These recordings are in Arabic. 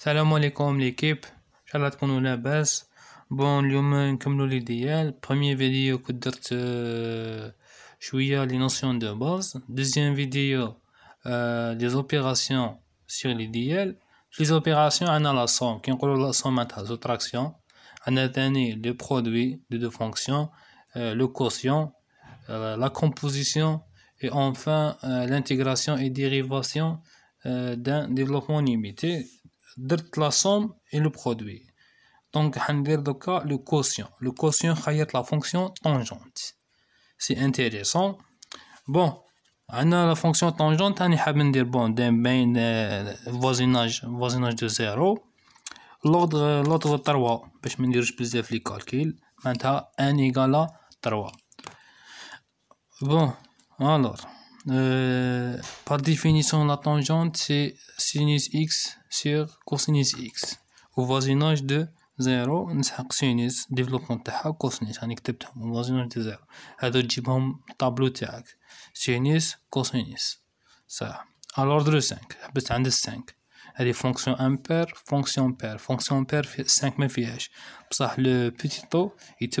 Salam aleykoum l'équipe, chalat konou la baisse. Bon, l'humain comme nous l'idéal. Premier vidéo, je suis à les notions de base. Deuxième vidéo, euh, des opérations sur DL, Les opérations en la qui en la somme à traction. En atteignant les produits de deux fonctions, euh, le quotient, euh, la composition et enfin l'intégration et dérivation d'un développement limité la somme et le produit donc هندير دوكا le quotient le quotient خيط la fonction tangente c'est intéressant bon on a la fonction tangente on a ندير bon بين voisinage voisinage de 0 l'ordre l'ordre 3 باش ما calcul. بزاف لي كالكيل égal à ايغالا 3 bon alors euh, par définition, la tangente, c'est sin x sur cosinus x. Au voisinage de 0, nous avons sinus, développement de cosinus, un écteptum, au voisinage de 0. Et donc, j'ai un tableau de sin cosinus. Ça. À l'ordre 5, c'est un 5. Il y a des fonction impaires, fonctions paires. Fonctions paires, 5 mais Pour ça, le petit taux, il te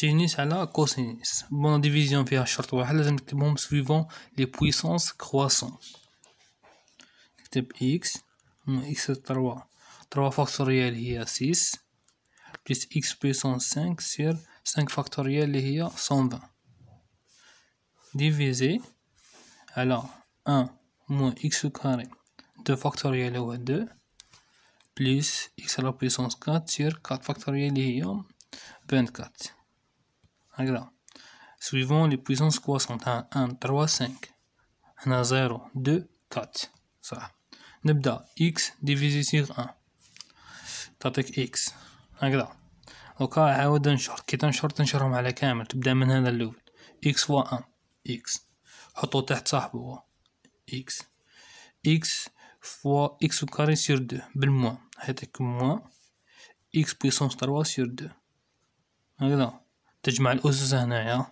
Sinus la cosinus. Bon division via شرط واحد لازم نكتبهم سويفون لي بويسونس كرواسون x اكس x 3 3 y هي 6 Plus x puissance 5 sur 5 factorial اللي هي 120 ديفيزي Alors 1 x x carré 2 y a 2 x à la puissance 4 sur 4 factorial اللي هي 24 Agra. Suivant les puissances croissantes. 1, 3, 5. 1, 0, 2, 4. صح نبدا x ديفيزي سيغ 1 تعطيك x هكذا دوكا عاود نشر كي تنشر تنشرهم على كامل تبدا من هذا الاول x فوا 1 x حطو تحت صاحبه x x فوا x كاري سير 2 بالموا حيتك موان x بويسونس 3 سير 2 هكذا تجمع الأسس هنايا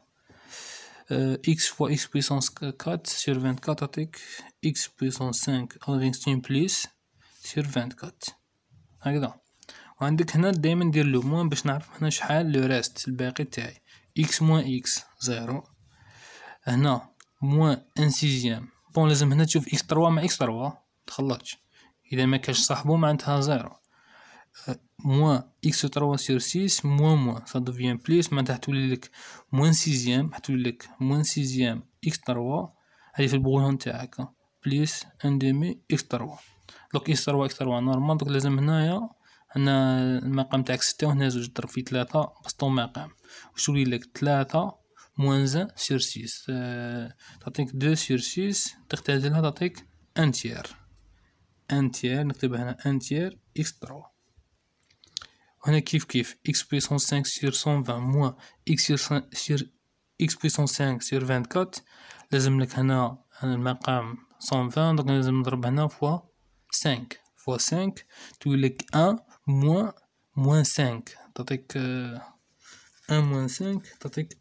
اكس فوا اكس بويسونس 4 سير 24 تعطيك اكس بويسونس 5 اغنستين بليس سير 24 هكذا وعندك هنا دايما ندير لو موان باش نعرف هنا شحال لو ريست الباقي تاعي اكس موان اكس زيرو هنا موان ان سيزيام بون لازم هنا تشوف اكس تروا مع اكس تروا تخلطش اذا ما كاش صاحبو معناتها زيرو Euh, moins x3 sur 6 moins moins ça devient plus معناتها تولي لك moins 6 حتولي لك moins 6 x3 هذه في البغيون تاعك بليس ان ديمي اكس تروا دوك اكس تروا اكس تروا نورمال دوك لازم هنايا هنا المقام تاعك ستة وهنا زوج ضرب في ثلاثة بسطو مقام واش تولي لك ثلاثة موانز ان سير سيس تعطيك دو سير سيس تختزلها تعطيك ان تيار ان تيار نكتبها هنا ان تيير اكس تروا on a kiff kiff, x puissance 5 sur 120 moins x sur, sur x puissance 5 sur 24 لازم لك هنا المقام 120 on لازم نضرب هنا fois 5 fois 5 les 1 moins moins 5 1 moins 5 تعطيك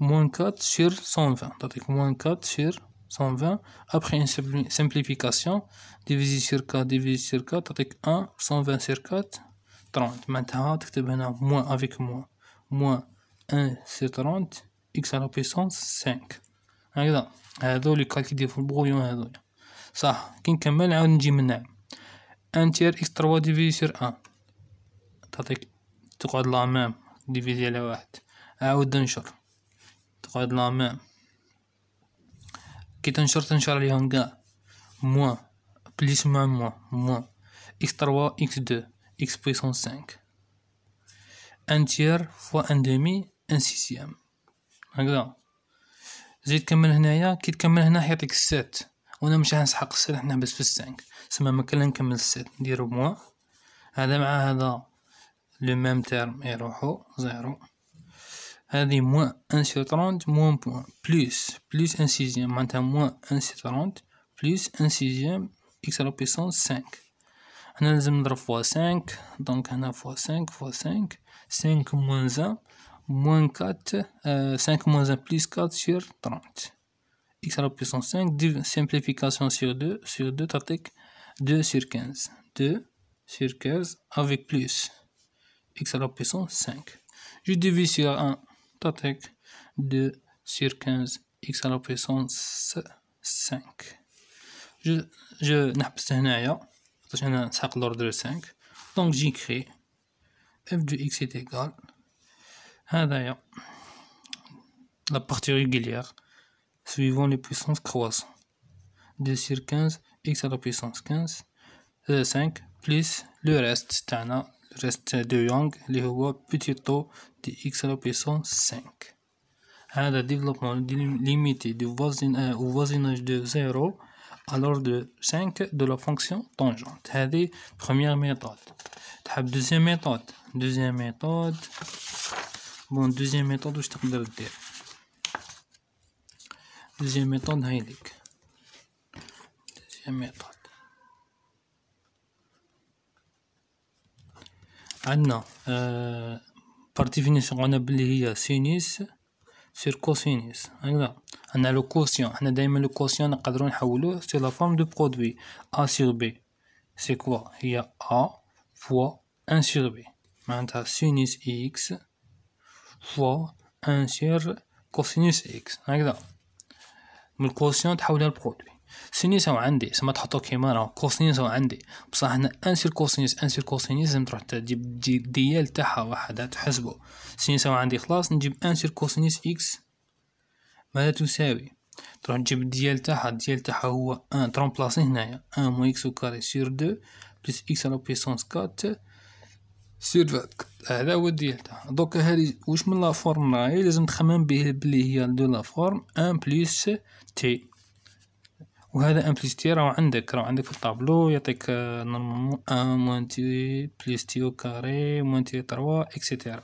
moins 4 sur 120 moins 4 sur 120 après une simplification divisé sur 4 divisé sur 4 avec 1 120 sur 4 30 معناتها تكتب هنا موان افيك موان موان ان سي 30 اكس على بيسونس 5 هكذا هذول كالكي ديال البغويون هذول صح كي نكمل نعاود نجي من هنا ان تير اكس 3 ديفيزي سير ان تعطيك تقعد لا ميم ديفيزي على واحد عاود انشر تقعد لا ميم كي تنشر تنشر عليهم كاع موان بليس موان موان موان اكس 3 اكس 2 x puissance 5 1 tiers fois 1 demi 1 sixième هكذا زيد تكمل هنايا كي تكمل هنا حيعطيك 7 وانا مش هنسحق 7 حنا بس في 5 سما ما مكان نكمل 7 نديرو بموا هذا مع هذا لو ميم تيرم يروحو زيرو هذه موان 1 سي 30 موان بوان بلس بلس 1 سيزيام معناتها موان 1 سي 30 بلس 1 سيزيام اكس على بيسونس 5 هنا لازم نضرب fois 5 donc هنا fois 5 fois 5 5 moins 1 moins 4 5 moins 1 plus 4 sur 30 x à la puissance 5, simplification sur 2, sur 2, t'attaque 2 sur 15, 2 sur 15 avec plus, x à la puissance 5, je divise sur 1, t'attaque 2 sur 15, x à la puissance 5, je, je n'appelle باش انا سأقدر l'ordre 5 donc j'écris f de x est égal à هذايا la partie suivant les puissances croissants 2 sur 15 x à la puissance 15 5 euh, plus le reste تاعنا le reste de Yang, le petit taux de x à la puissance 5 هذا développement limité du euh, au voisinage de 0 alors de 5 de la fonction tangente c'est la première méthode la deuxième méthode deuxième méthode bon deuxième méthode واش تقدر دير deuxième méthode deuxième méthode la partie finissante عندنا بلي la sinus سير كوسينيس هكذا عندنا لو كوسيون حنا دائما لو كوسيون نقدروا نحولوه سي لا فورم دو برودوي ا سير بي سي كوا هي ا فوا ان سير بي معناتها سينيس اكس فوا ان سير كوسينيس اكس هكذا من الكوسيون تحولها لبرودوي سينيس هو عندي سما تحطو كيما راه كوسينيس هو عندي بصح هنا انسي ان سير كوسينيس لازم تروح تجيب ديال تاعها وحدها تحسبو سينيس هو عندي خلاص نجيب سير كوسينيس اكس ماذا تساوي تروح تجيب ديال تاعها ديال تاعها هو ان ترومبلاسي هنايا ان موان اكس او كاري سير دو بلس اكس على بيسونس كات سير فات هذا هو تاعها دوكا هادي واش من لا فورم راهي لازم تخمم به بلي هي دو لا فورم ان بليس تي وهذا ان بليس تي راهو عندك راهو عندك في الطابلو يعطيك آه، نورمالمون ان موان تي بليس تي او كاري موان تي تروا اكسيتيرا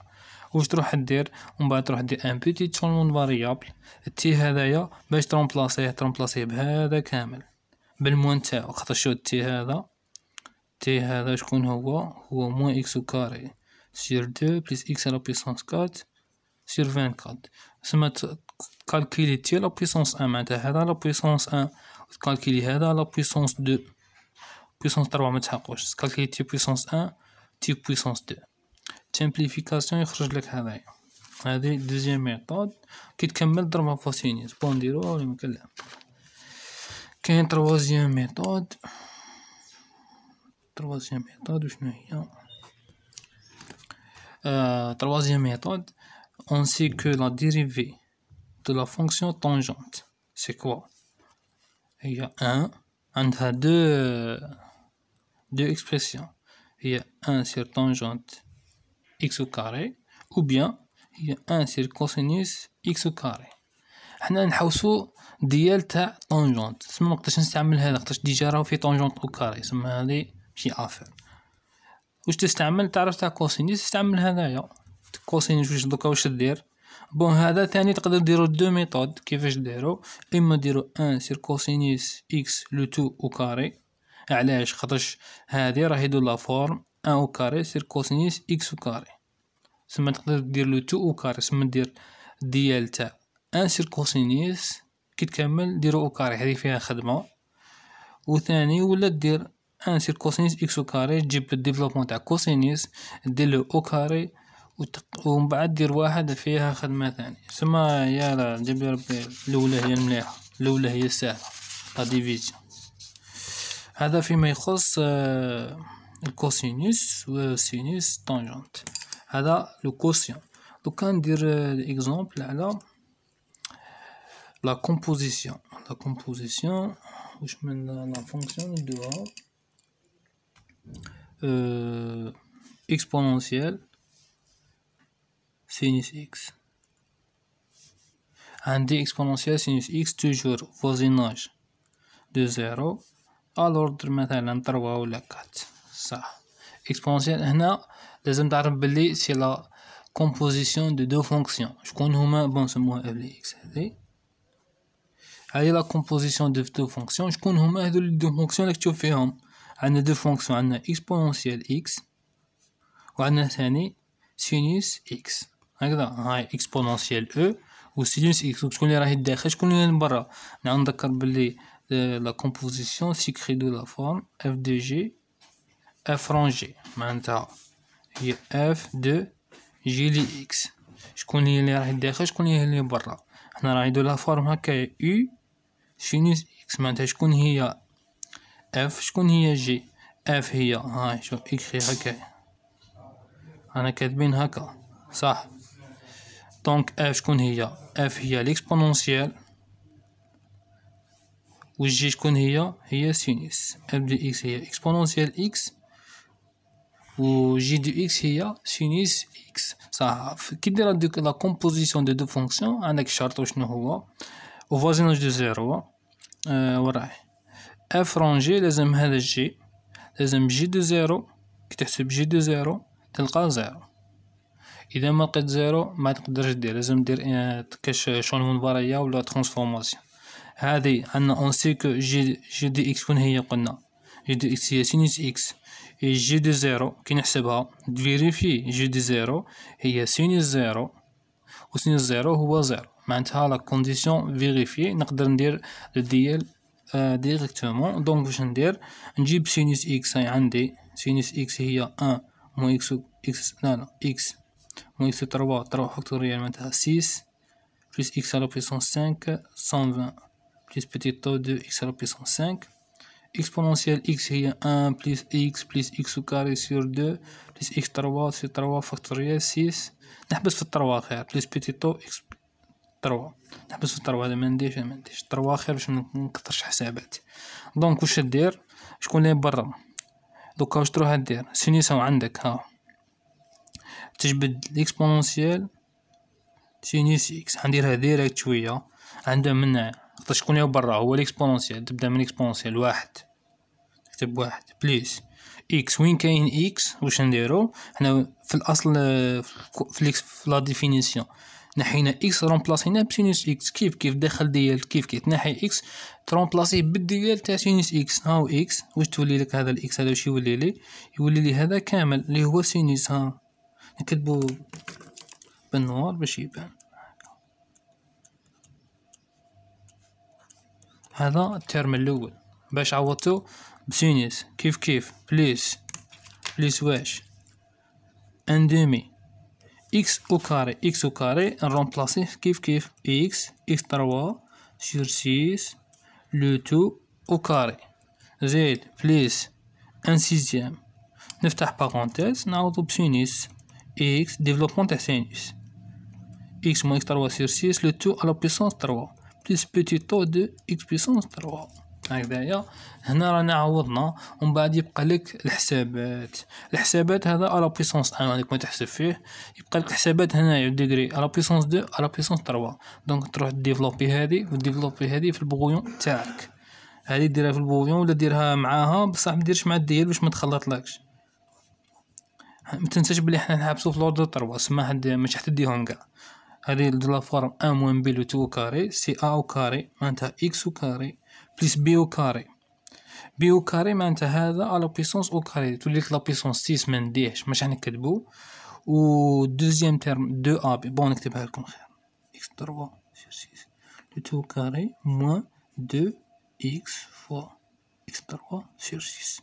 واش تروح دير ومن بعد تروح دير ان بوتي تشونمون فاريابل تي هذايا باش ترومبلاسيه ترومبلاسيه بهذا كامل بالموان تاعو خاطر شو تي هذا تي هذا شكون هو هو موان اكس او كاري سير دو بليس اكس على بيسونس كات سير فان كات سما كالكيلي تي لا بيسونس ان معناتها هذا لا بيسونس ان Calculer qu'il la puissance 2. puissance 3, on va mettre à gauche. Ce qu'il y a puissance 1, type puissance 2. simplification, c'est comme ça. C'est la deuxième méthode. Je vais terminer, je vais passer à une autre. Je vais terminer, je vais passer à une qu'elle Il y a troisième méthode. Troisième méthode, je vais la mettre ici. Troisième méthode, on sait que la dérivée de la fonction tangente, c'est quoi هي ان عندها دو دو اكسبريسيون هي ان سير طونجونت اكس كاري او بيان هي ان سير كوسينوس اكس كاري حنا نحوسو ديال تاع طونجونت سما مقدرش نستعمل هذا خاطرش ديجا راهو في طونجونت او كاري سما هادي ماشي افير واش تستعمل تعرف تاع كوسينوس تستعمل هذايا كوسينوس واش دوكا واش دير بون هذا ثاني تقدر ديرو دو ميثود كيفاش ديرو اما ديرو ان سير كوسينيس اكس لو تو او كاري علاش خاطرش هذه راهي دو لا فورم ان او كاري سير كوسينيس اكس او كاري ثم تقدر دير لو تو او كاري ثم دير ديال تاع ان سير كوسينيس كي تكمل ديرو او كاري هذه فيها خدمه وثاني ولا دير ان سير كوسينيس اكس او كاري تجيب الديفلوبمون تاع كوسينيس دير لو او كاري ومن بعد دير واحد فيها خدمة ثانية سما يا جاب ربي الأولى هي المليحة الأولى هي السهلة لا ديفيزيون هذا فيما يخص الكوسينوس والسينوس طانجنت هذا لو كوسيان دوكا ندير اكزومبل آه، على لا كومبوزيسيون لا كومبوزيسيون واش من لا فونكسيون نديروها اكسبونونسيال سينوس إكس عندي إكسبونونسيال سينوس إكس توجور فوزيناج دو زيرو الوردر مثلا تروا ولا كات صح إكسبونونسيال هنا لازم تعرف بلي سي لا كومبوزيسيون دو دو فونكسيون شكون هما بون سموها اف لي اكس هذي هاي لا كومبوزيسيون دو دو فونكسيون شكون هما هذو لي دو فونكسيون راك تشوف فيهم عندنا دو فونكسيون عندنا اكسبونونسيال اكس وعندنا ثاني سينوس اكس هكذا هاي اكسبونونسيال او و سينوس اكس شكون اللي راهي الداخل شكون اللي برا نذكر باللي لا كومبوزيسيون سيكري دو لا فورم اف دي جي اف رون جي معناتها هي اف دو جي لي اكس شكون هي اللي راهي الداخل شكون هي اللي برا حنا راهي دو لا فورم هكا او سينوس اكس معناتها شكون هي اف شكون هي جي اف هي هاي شوف اكري هكا انا كاتبين هكا صح دونك اف شكون هي اف هي ليكسبونونسيال و جي شكون هي هي سينيس اف دو اكس هي اكسبونونسيال اكس و جي دو اكس هي سينيس اكس صح كي دير دوك لا كومبوزيسيون دو دو فونكسيون عندك الشرط شنو هو و فوازيناج دو زيرو أه وراه اف رونجي لازم هذا جي لازم جي دو زيرو كي تحسب جي دو زيرو تلقى زيرو اذا ما لقيت زيرو ما تقدرش دير لازم دير آه، تكاش شون مباريه ولا ترانسفورماسيون هذه عندنا اون سي كو جي جي دي اكس كون هي قلنا جي دي اكس هي سينيس اكس جي دي زيرو كي نحسبها تفيريفي جي دي زيرو هي سينيس زيرو وسينيس زيرو هو زيرو معناتها لا كونديسيون فيريفي نقدر ندير ديال ديريكتومون دونك واش ندير نجيب سينيس اكس هاي عندي سينيس اكس هي ان مو اكس اكس لا لا اكس On accepte 3 3 factoriel moins 6 plus x à la puissance 5 120 plus petit taux de x à la puissance 5 exponentielle x est 1 plus x plus x au carré sur 2 plus x 3 sur 3 factoriel 6 نحبس في 3 خير plus petit taux x 3 نحبس في 3 هذا ما نديش ما نديش 3 خير باش ما نكثرش حساباتي دونك واش دير شكون اللي برا دوكا واش تروح دير سينيساو عندك ها تجبد الاكسبونونسيال سينوس اكس حنديرها ديريكت شويه عندها من خاطر شكون هو برا هو الاكسبونونسيال تبدا من اكسبونونسيال واحد تكتب واحد بليس اكس وين كاين اكس واش نديرو حنا في الاصل في الاكس في لا ديفينيسيون نحينا اكس رومبلاسينا بسينوس اكس كيف كيف داخل ديال كيف كيف تنحي اكس ترومبلاسيه بالديال تاع سينوس اكس هاو اكس واش تولي لك هذا الاكس هذا واش يولي لي يولي لي هذا كامل اللي هو سينوس ها نكتبو بالنوار باش يبان هذا الترم الاول باش عوضتو بسينيس كيف كيف بليس بليس واش ان دومي اكس او كاري اكس او كاري نرومبلاسيه كيف كيف اكس اكس تروا سور سيس لو تو او كاري زيد بليس ان سيزيام نفتح بارونتيز نعوضو بسينيس x développement de sinus. x moins x3 sur 6 le tout à la puissance 3 بلس بوتي طو دو x بيسونس 3 هكذايا هنا رانا عوضنا ومن بعد يبقى لك الحسابات الحسابات هذا على بيسونس 1 هذيك ما تحسب فيه يبقى لك الحسابات هنايا ديغري على بيسونس 2 على بيسونس 3 دونك تروح ديفلوبي هذه وديفلوبي هذه في البغويون تاعك هذه ديرها في البغويون ولا ديرها معاها بصح ما ديرش مع الديال باش ما تخلطلكش ما تنساش بلي حنا نحبسو في لوردر تروا سما حد ماشي حتى ديهم كاع هادي دو لا فورم ان موان بي لو تو كاري سي ا او كاري معناتها اكس او كاري بليس بي او كاري بي او كاري معناتها هذا على بيسونس او كاري تولي لا بيسونس 6 ما نديهش ماشي حنكتبو و دوزيام تيرم دو ا بي بون نكتبها لكم خير اكس 3 سير 6 لو تو كاري موان دو اكس فوا اكس 3 سير 6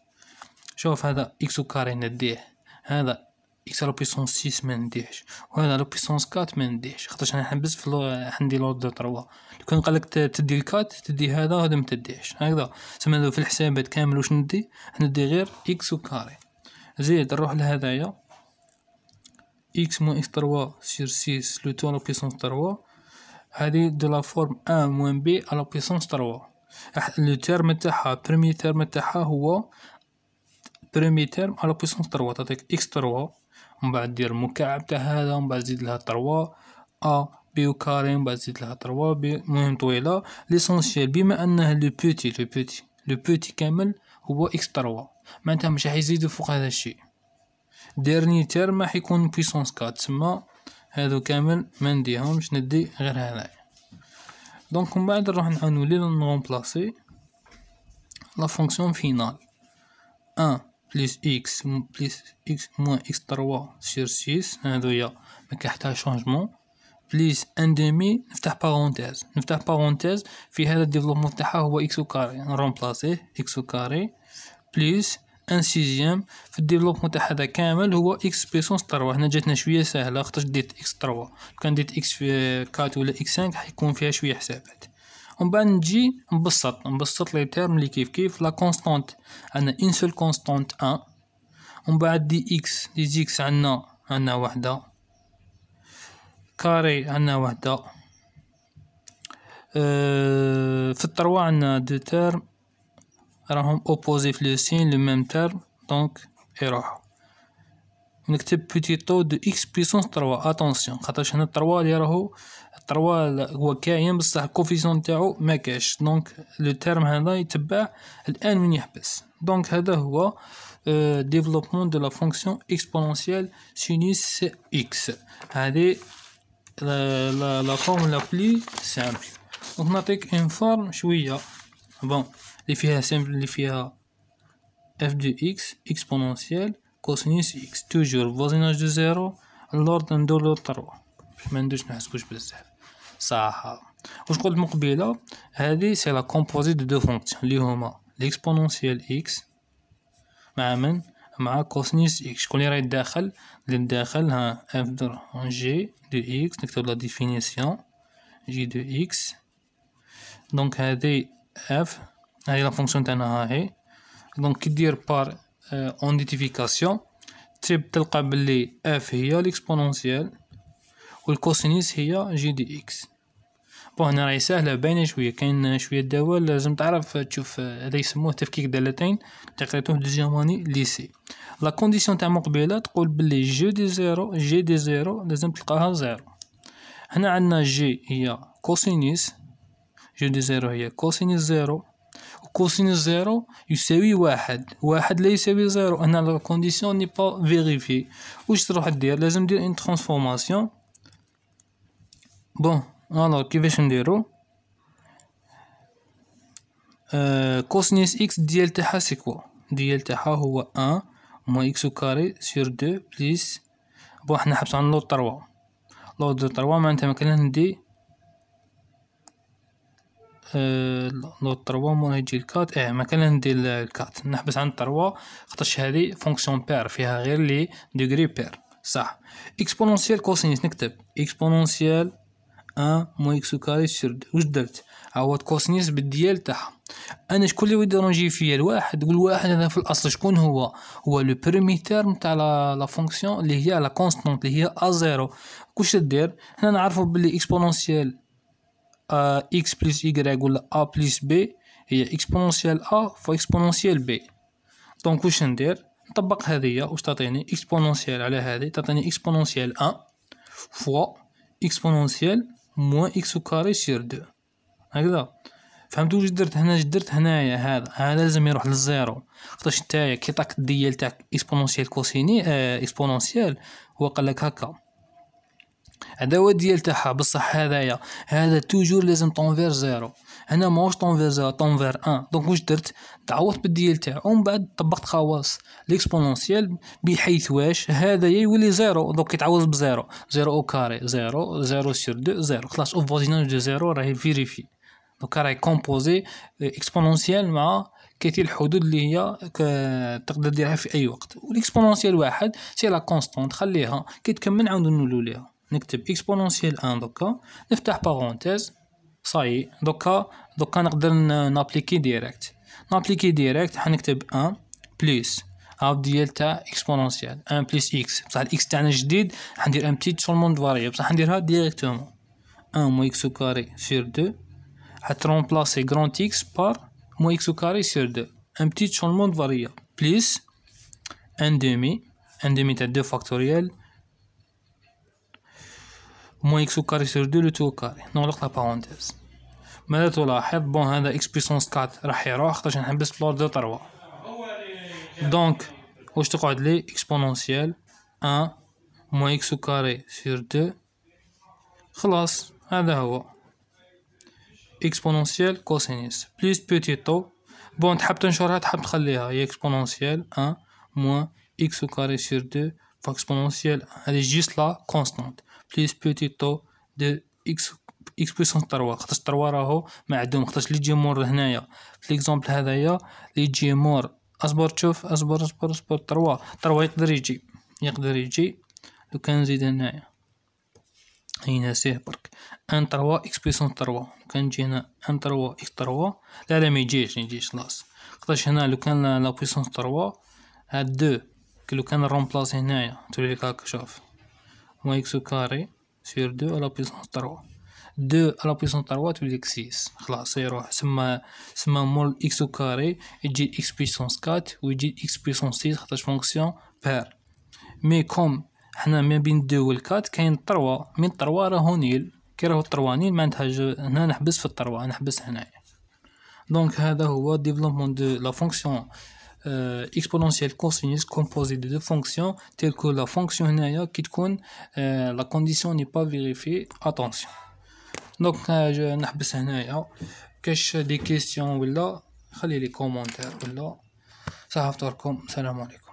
شوف هذا اكس او كاري نديه هذا اكس على بويسونس 6 ما نديهش وهذا على بويسونس 4 ما نديهش خاطرش انا حنبز في عندي دو تروا لو كان قالك تدي الكات تدي هذا وهذا ما تديهش هكذا سما في الحسابات كامل واش ندي ندي غير اكس وكاري زيد نروح لهذايا اكس موان اكس تروا سير 6 لو تو على بويسونس 3 هذه دو لا فورم ان موان بي على بويسونس 3 لو تيرم تاعها بريمي تيرم تاعها هو بريمي تيرم على بويسونس تروا تعطيك اكس تروا من بعد دير المكعب تاع هذا من بعد زيد لها تروا ا بي كاري من بعد زيد لها تروا بي مهم طويله ليسونسيال بما انه لو بوتي لو بوتي لو بوتي كامل هو اكس تروا معناتها مش راح يزيدو فوق هذا الشيء ديرني تيرم راح يكون بويسونس 4 تسمى هادو كامل ما نديهمش ندي غير هنايا دونك من بعد نروح نعاونو لي نغومبلاصي لا فونكسيون فينال 1 بليس اكس بليس اكس موان اكس تروا سير سيس هادويا مكنحتها شونجمون بليس ان ديمي نفتح بارونتيز نفتح بارونتيز في هذا الديفلوبمون تاعها هو اكس وكاري نرومبلاسيه اكس وكاري بليس ان سيزيام في الديفلوبمون تاع هذا كامل هو اكس بيسونس تروا هنا جاتنا شويه سهله خاطرش ديت اكس تروا كان ديت اكس في كات ولا اكس 5 حيكون فيها شويه حسابات ومن بعد نجي نبسط نبسط لي تيرم لي كيف كيف لا كونستانت عندنا ان سول كونستانت ان ومن بعد دي اكس دي زيكس عندنا عندنا وحده كاري عندنا وحده في التروا عندنا دو تيرم راهم اوبوزي في لو سين لو ميم تيرم دونك يروحو نكتب بوتي تو دو اكس بيسونس تروا اتونسيون خاطرش هنا تروا اللي راهو طروا هو كاين بصح الكوفيسيون تاعو ما كاش دونك لو تيرم هذا يتبع الان وين يحبس دونك هذا هو ديفلوبمون دو لا فونكسيون اكسبونونسيال سينوس اكس هذه لا لا فورمولا بلي سامبل دونك نعطيك اون فورم شويه بون اللي فيها سامبل اللي فيها اف دو اكس اكسبونونسيال كوسينوس اكس توجور فوزيناج دو زيرو اللورد ندور لو 3 باش ما ندوش نحسبوش بزاف صح واش قلت من قبيله هذه سي لا كومبوزي دو دو فونكسيون اللي هما ليكسبونونسيال اكس مع من مع كوسينوس اكس شكون اللي راهي الداخل اللي الداخل ها اف دور جي دو اكس نكتب لا ديفينيسيون جي دو اكس دونك هذه اف هذه لا فونكسيون تاعنا ها هي دونك كي دير بار تيب تلقى بلي اف هي ليكسبونونسيال والكوسينيس هي جي دي اكس بون هنا راهي ساهله باينه شويه كاين شويه دوال لازم تعرف تشوف هذا يسموه تفكيك دالتين تقريته الجيرماني ليسي لا كونديسيون تاع مقبله تقول بلي جي دي زيرو جي دي زيرو لازم تلقاها زيرو هنا عندنا جي هي كوسينيس جي دي زيرو هي كوسينيس زيرو كوسينوس زيرو يساوي واحد واحد لا يساوي زيرو هنا لا كونديسيون ني با فيغيفي واش تروح دير لازم دير ان ترانسفورماسيون بون الوغ كيفاش نديرو كوسينوس اكس ديال تاعها سي كوا ديال تاعها هو ان موان اكس كاري سور دو بليس بون حنا حبسو عند لود تروا لود دو تروا معناتها مكان ندي آه لود تروا موان يجي الكات اه مكان ندي الكات نحبس عند تروا خاطرش هذه فونكسيون بير فيها غير لي دوغري بير صح اكسبونونسيال كوسينوس نكتب اكسبونونسيال اه مويكس كاري سرد واش درت عوض كوسنيس بالديال تاعها انا شكون اللي يديرونجي فيا الواحد واحد هذا في الاصل شكون هو هو لو برومي تيرم تاع لا فونكسيون اللي هي لا كونستانت اللي هي ا زيرو كوش دير هنا نعرفوا باللي اكسبونونسيال اكس بلس واي ولا ا بلس بي هي اكسبونونسيال ا فوا اكسبونونسيال بي دونك واش ندير نطبق هذه واش تعطيني اكسبونونسيال على هذه تعطيني اكسبونونسيال 1 فوا اكسبونونسيال موان اكس كاري يصير دو هكذا فهمتوا واش درت هنا درت هنايا هذا هذا لازم يروح للزيرو خاطرش نتايا كي طاك ديال تاع اكسبونونسيال كوسيني اه اكسبونونسيال هو قال لك هكا هذا هو الديال تاعها بصح هذايا هذا توجور لازم طونفير زيرو هنا ماهوش طونفير زيرو طونفير ان دونك واش درت تعوضت بالديال تاعو ومن بعد طبقت خواص ليكسبونونسيال بحيث واش هذا يولي زيرو دونك يتعوض بزيرو زيرو او كاري زيرو زيرو سور دو زيرو خلاص او فوزيناج دو زيرو راهي فيريفي دونك راهي كومبوزي اكسبونونسيال مع كيتي الحدود اللي هي تقدر ديرها في اي وقت والاكسبونونسيال واحد سي لا كونستانت خليها كي تكمل نعاودو نولو ليها نكتب اكسبونونسيال 1 دوكا نفتح بارونتيز صاي دوكا دوكا نقدر نابليكي ديريكت نابليكي ديريكت حنكتب 1 بليس عاود ديال تاع اكسبونونسيال 1 بليس اكس بصح الاكس تاعنا جديد حندير ان بتيت سولمون فاريبل بصح حنديرها ديريكتومون 1 مو اكس كاري سور 2 حترومبلاسي كرونت اكس بار مو اكس كاري سور 2 ان بتيت شونمون فاريبل بليس ان دومي ان دومي تاع دو فاكتوريال moins x au carré sur 2 le لو تو كاري نغلق لا بارونتيز ماذا تلاحظ بون هذا اكس بيسونس 4 راح يروح خاطرش نحبس في لوردر 3 دونك واش تقعد لي اكسبونونسيال 1 موان اكس او كاري سور 2 خلاص هذا هو اكسبونونسيال كوسينيس بليس بوتي تو بون تحب تنشرها تحب تخليها هي اكسبونونسيال 1 موان اكس او كاري سير 2 فاكسبونونسيال هذه جيست لا كونستانت بليس بوتي تو دو اكس اكس بويسونس تروا خاطرش تروا راهو معدوم خاطرش لي جي مور لهنايا في ليكزومبل هذايا لي جي مور اصبر تشوف اصبر اصبر اصبر تروا تروا يقدر يجي يقدر يجي لو كان نزيد هنايا هنا سيه برك ان تروا اكس بويسونس تروا لو كان نجي هنا ان تروا اكس تروا لا لا ما يجيش ما يجيش خلاص خاطرش هنا لو كان لا بويسونس تروا هاد دو لو كان رومبلاص هنايا تولي لك هاكا شوف moins x au carré sur 2 à la puissance 3 2 à la puissance 3 تولديك 6 خلاص يروح سما سما مول اكس او كاري يجي اكس بيسونس 4 ويجي اكس بيسونس 6 خاطرش فونكسيون بار مي كوم حنا ما بين 2 و 4 كاين 3 من 3 راهو نيل كي راهو 3 نيل معناتها هنا نحبس في 3 نحبس هنايا دونك هذا هو ديفلوبمون دو لا فونكسيون Euh, exponentielle cosinus composée de deux fonctions telles que la fonction naya qui con la condition n'est pas vérifiée attention donc n'ai euh, je besoin naya cache des questions ou là les commentaires ou ça va faire comme salam alaikum